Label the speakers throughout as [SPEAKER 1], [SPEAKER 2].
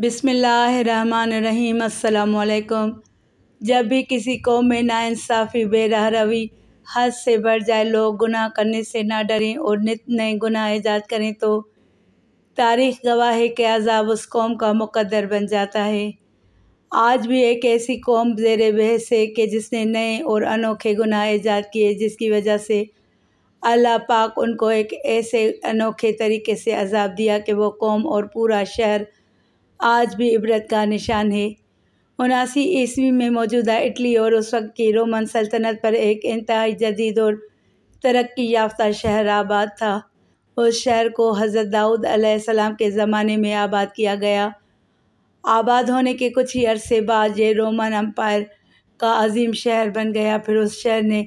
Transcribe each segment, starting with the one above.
[SPEAKER 1] बिसमीम अल्लाम जब भी किसी कौम में नाानसाफ़ी बेरहरवी हद से बढ़ जाए लोग गुनाह करने से ना डरें और नित नए गुनाह ईजाद करें तो तारीख गवाह है कि अजाब उस कौम का मुकद्दर बन जाता है आज भी एक ऐसी कौम जेर बहस है कि जिसने नए और अनोखे गुनाह ईजाद किए जिसकी वजह से अल्लाह पाक उनको एक ऐसे अनोखे तरीके से अजाब दिया कि वो कौम और पूरा शहर आज भी इबरत का निशान है उनासी ईस्वी में मौजूदा इटली और उस वक्त की रोमन सल्तनत पर एक इंतहाई जदीद और तरक्की याफ्ता शहर आबाद था उस शहर को हज़रत दाऊद अलैहिस्सलाम के ज़माने में आबाद किया गया आबाद होने के कुछ ही अरसे बाद ये रोमन अम्पायर का अजीम शहर बन गया फिर उस शहर ने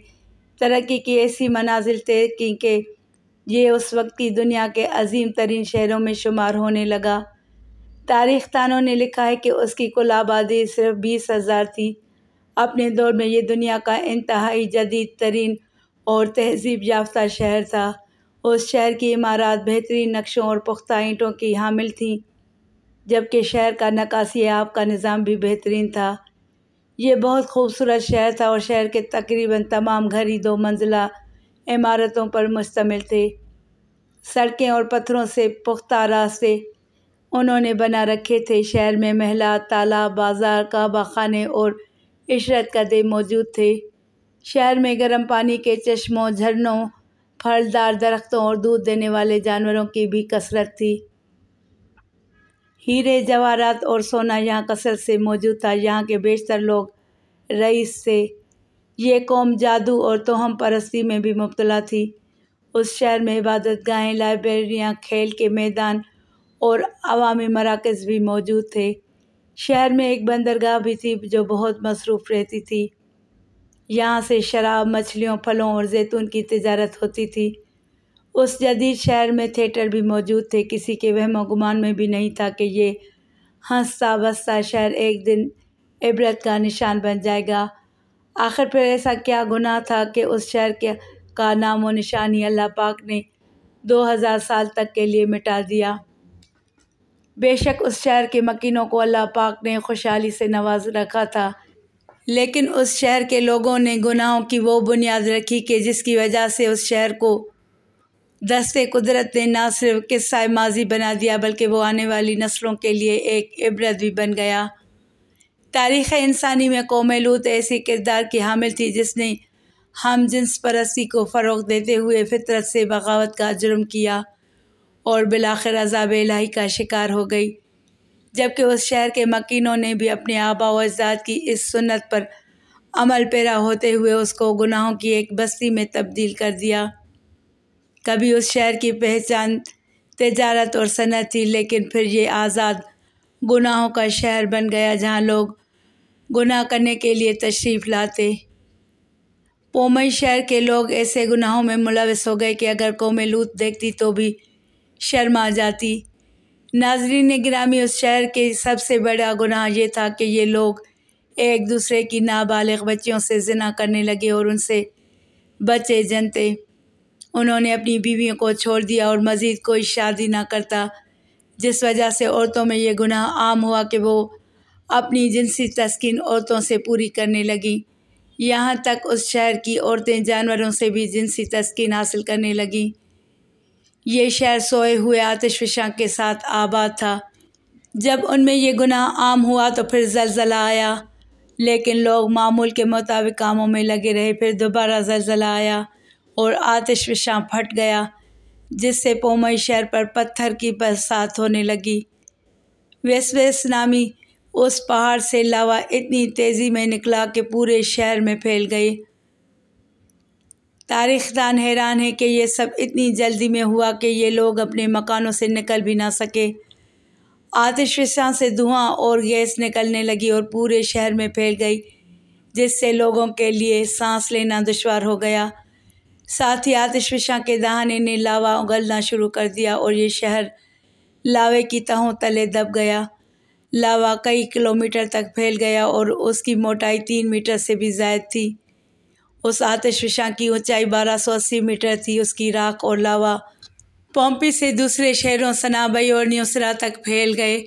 [SPEAKER 1] तरक्की की ऐसी मनाजिल तय की कि ये उस वक्त की दुनिया के अजीम तरीन शहरों में शुमार होने लगा तारीख तानों ने लिखा है कि उसकी कुल आबादी सिर्फ बीस हज़ार थी अपने दौर में ये दुनिया का इंतहाई जदीद तरीन और तहजीब याफ्ता शहर था उस शहर की इमारत बेहतरीन नक्शों और पुख्ता ईंटों की हामिल थी जबकि शहर का नक्कासी आब का निज़ाम भी बेहतरीन था ये बहुत खूबसूरत शहर था और शहर के तकरीबन तमाम घर ही दो मंजिला इमारतों पर मुश्तमिल थे सड़कें और पत्थरों से पुख्ता रास्ते उन्होंने बना रखे थे शहर में महला तालाब बाज़ार का और इशरत कदे मौजूद थे शहर में गर्म पानी के चश्मों झरनों फलदार दरख्तों और दूध देने वाले जानवरों की भी कसरत थी हीरे जवाहरात और सोना यहाँ कसरत से मौजूद था यहाँ के बेशतर लोग रईस से ये कौम जादू और तोहम परस्ती में भी मुबतला थी उस शहर में इबादत गाहें लाइब्रेरियाँ खेल के मैदान और अवामी मराकज़ भी मौजूद थे शहर में एक बंदरगाह भी थी जो बहुत मसरूफ़ रहती थी यहाँ से शराब मछलियों फलों और जैतून की तजारत होती थी उस जदीद शहर में थिएटर भी मौजूद थे किसी के वहम गुमान में भी नहीं था कि ये हंसता बसता शहर एक दिन इबरत का निशान बन जाएगा आखिर फिर ऐसा क्या गुनाह था कि उस शहर के का नाम व निशानी अल्लाह पाक ने 2000 साल तक के लिए मिटा दिया बेशक उस शहर के मकीनों को अल्लाह पाक ने खुशहाली से नवाज रखा था लेकिन उस शहर के लोगों ने गुनाहों की वो बुनियाद रखी कि जिसकी वजह से उस शहर को दस्ते कुदरत ने ना सिर्फ किस्सा माजी बना दिया बल्कि वो आने वाली नस्लों के लिए एक इबरत भी बन गया तारीख़ इंसानी में कोमलूत ऐसे किरदार की हामिल थी जिसने हम जिन्स परस्ती को फ़रोग देते हुए फितरत से बगावत का जुर्म किया और बिलाखिर अजाब इलाही का शिकार हो गई जबकि उस शहर के मकीनों ने भी अपने आबा अजदाद की इस सुन्नत पर अमल पैरा होते हुए उसको गुनाहों की एक बस्ती में तब्दील कर दिया कभी उस शहर की पहचान तजारत और सनत थी लेकिन फिर ये आज़ाद गुनाहों का शहर बन गया जहाँ लोग गुनाह करने के लिए तशरीफ़ लाते पोमई शहर के लोग ऐसे गुनाहों में मुलविस हो गए कि अगर कौम लूत देखती तो भी शर्मा जाती नाजरीन ग्रामी उस शहर के सबसे बड़ा गुनाह ये था कि ये लोग एक दूसरे की नाबालिग बच्चियों से जना करने लगे और उनसे बच्चे जनते उन्होंने अपनी बीवियों को छोड़ दिया और मज़ीद कोई शादी ना करता जिस वजह से औरतों में ये गुनाह आम हुआ कि वो अपनी जिनसी तस्किन औरतों से पूरी करने लगी यहाँ तक उस शहर की औरतें जानवरों से भी जिनसी तस्किन हासिल करने लगीं ये शहर सोए हुए आतिशफशां के साथ आबाद था जब उनमें यह गुनाह आम हुआ तो फिर जलजला आया लेकिन लोग मामूल के मुताबिक कामों में लगे रहे फिर दोबारा जलजला आया और आतिशफशां फट गया जिससे पोमई शहर पर पत्थर की बरसात होने लगी वेस्वेस नामी उस पहाड़ से लावा इतनी तेज़ी में निकला कि पूरे शहर में फैल गई तारीख़दान दान हैरान है कि ये सब इतनी जल्दी में हुआ कि ये लोग अपने मकानों से निकल भी ना सके आतिशफा से धुआं और गैस निकलने लगी और पूरे शहर में फैल गई जिससे लोगों के लिए सांस लेना दुशवार हो गया साथ ही आतिशफा के दहाने ने लावा उगलना शुरू कर दिया और ये शहर लावे की तहों तले दब गया लावा कई किलोमीटर तक फैल गया और उसकी मोटाई तीन मीटर से भी जायद थी उस विशा की ऊंचाई 1280 मीटर थी उसकी राख और लावा पोम्पी से दूसरे शहरों सनाबई और न्यूसरा तक फैल गए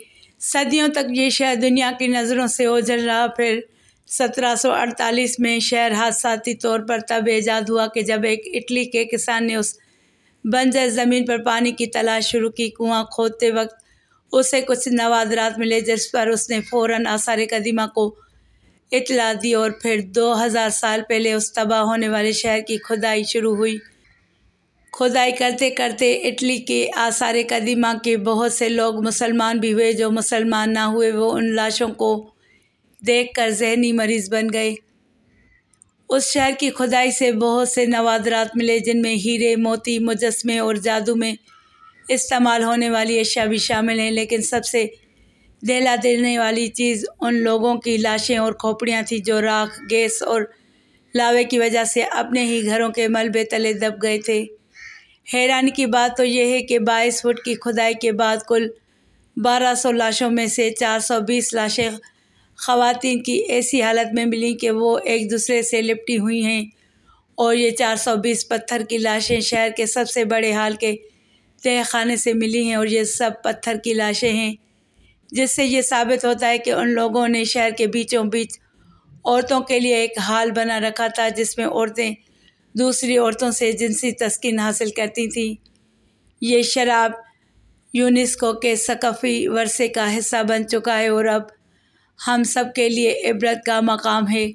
[SPEAKER 1] सदियों तक ये शहर दुनिया की नज़रों से ओझल रहा फिर 1748 में शहर हादसाती तौर पर तब ऐजाद हुआ कि जब एक इटली के किसान ने उस बंजर ज़मीन पर पानी की तलाश शुरू की कुआं खोदते वक्त उसे कुछ नवादरात मिले जिस पर उसने फ़ौर आसार कदीमा को इतला दी और फिर 2000 साल पहले उस तबाह होने वाले शहर की खुदाई शुरू हुई खुदाई करते करते इटली के आसार कदीमा के बहुत से लोग मुसलमान भी हुए जो मुसलमान ना हुए वो उन लाशों को देख कर जहनी मरीज़ बन गए उस शहर की खुदाई से बहुत से नवादरात मिले जिनमें हीरे मोती मुजस्मे और जादू में इस्तेमाल होने वाली अशिया भी शामिल हैं लेकिन सबसे दहला देने वाली चीज़ उन लोगों की लाशें और खोपड़ियाँ थी जो राख गैस और लावे की वजह से अपने ही घरों के मलबे तले दब गए थे हैरानी की बात तो यह है कि बाईस फुट की खुदाई के बाद कुल 1200 लाशों में से 420 लाशें खवातीन की ऐसी हालत में मिली कि वो एक दूसरे से लिपटी हुई हैं और ये 420 पत्थर की लाशें शहर के सबसे बड़े हाल के तहखाने से मिली हैं और ये सब पत्थर की लाशें हैं जिससे ये साबित होता है कि उन लोगों ने शहर के बीचों बीच औरतों के लिए एक हाल बना रखा था जिसमें औरतें दूसरी औरतों से जिनसी तस्किन हासिल करती थीं ये शराब यूनिस्को के सकाफ़ी वर्से का हिस्सा बन चुका है और अब हम सब के लिए इबरत का मकाम है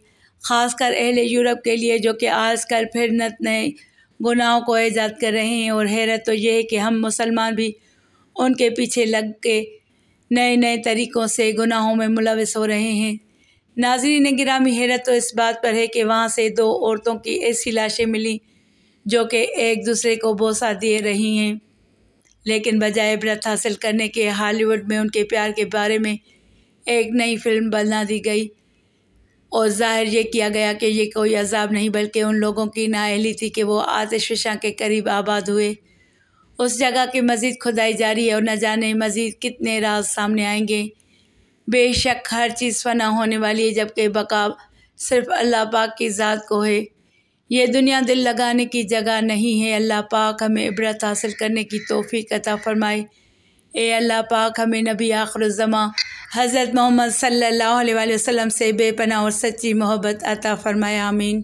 [SPEAKER 1] ख़ासकर अहल यूरोप के लिए जो कि आज कल फिर नत नए गुनाहों को ऐजाद कर रहे हैं और हैरत तो ये है कि हम मुसलमान भी उनके पीछे लग के नए नए तरीक़ों से गुनाहों में मुलविस हो रहे हैं नाजरीन गिरामी हैरत तो इस बात पर है कि वहाँ से दो औरतों की ऐसी लाशें मिली जो कि एक दूसरे को बोसा दिए रही हैं लेकिन बजाय ब्रत हासिल करने के हॉलीवुड में उनके प्यार के बारे में एक नई फिल्म बना दी गई और जाहिर ये किया गया कि ये कोई अजाब नहीं बल्कि उन लोगों की नाअहली थी कि वो आतिश के करीब आबाद हुए उस जगह की मज़ीद खुदाई जारी है और न जाने मज़ीद कितने राज सामने आएंगे बेशक हर चीज़ फना होने वाली है जबकि बका सिर्फ अल्लाह पाक की ज़ात को है ये दुनिया दिल लगाने की जगह नहीं है अल्लाह पाक हमें इबरत हासिल करने की तोफ़ी कथा फरमाए ए अल्लाह पाक हमें नबी आखरजमा हज़रत मोहम्मद सल्लल्लाहु अलैहि वसल्लम से बेपना और सच्ची मोहब्बत अता फरमाया आमीन